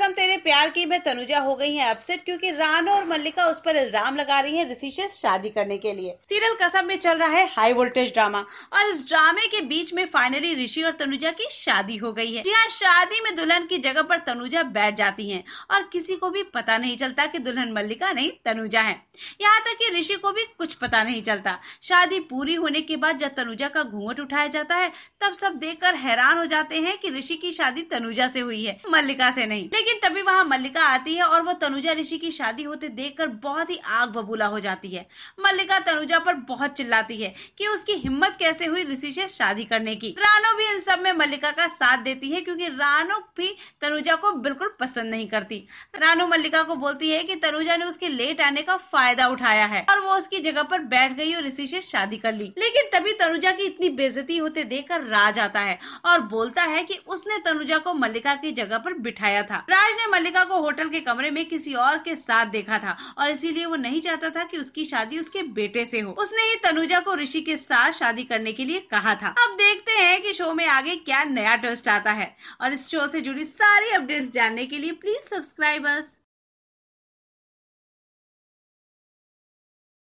कसम तेरे प्यार की मैं तनुजा हो गई है अपसेट क्योंकि रानो और मल्लिका उस पर इल्जाम लगा रही है ऋषि से शादी करने के लिए सीरियल कसम में चल रहा है हाई वोल्टेज ड्रामा और इस ड्रामे के बीच में फाइनली ऋषि और तनुजा की शादी हो गई है यहाँ शादी में दुल्हन की जगह पर तनुजा बैठ जाती है और किसी को भी पता नहीं चलता की दुल्हन मल्लिका नहीं तनुजा है यहाँ तक की ऋषि को भी कुछ पता नहीं चलता शादी पूरी होने के बाद जब तनुजा का घूंघट उठाया जाता है तब सब देखकर हैरान हो जाते हैं कि ऋषि की शादी तनुजा से हुई है मल्लिका से नहीं लेकिन लेकिन तभी वहां मल्लिका आती है और वो तनुजा ऋषि की शादी होते देखकर बहुत ही आग बबूला हो जाती है मल्लिका तनुजा पर बहुत चिल्लाती है कि उसकी हिम्मत कैसे हुई ऋषि से शादी करने की रानो भी इन सब में मल्लिका का साथ देती है क्योंकि रानो भी तनुजा को बिल्कुल पसंद नहीं करती रानो मल्लिका को बोलती है कि तनुजा ने उसके लेट आने का फायदा उठाया है और वो उसकी जगह पर बैठ गई और ऋषि से शादी कर ली लेकिन तभी तनुजा की इतनी बेजती होते देखकर राज आता है और बोलता है कि उसने तनुजा को मल्लिका की जगह पर बिठाया था राज ने मल्लिका को होटल के कमरे में किसी और के साथ देखा था और इसीलिए वो नहीं चाहता था कि उसकी शादी उसके बेटे से हो उसने ही तनुजा को ऋषि के साथ शादी करने के लिए कहा था अब देखते हैं कि शो में आगे क्या नया ट्विस्ट आता है और इस शो से जुड़ी सारी अपडेट्स जानने के लिए प्लीज सब्सक्राइब अस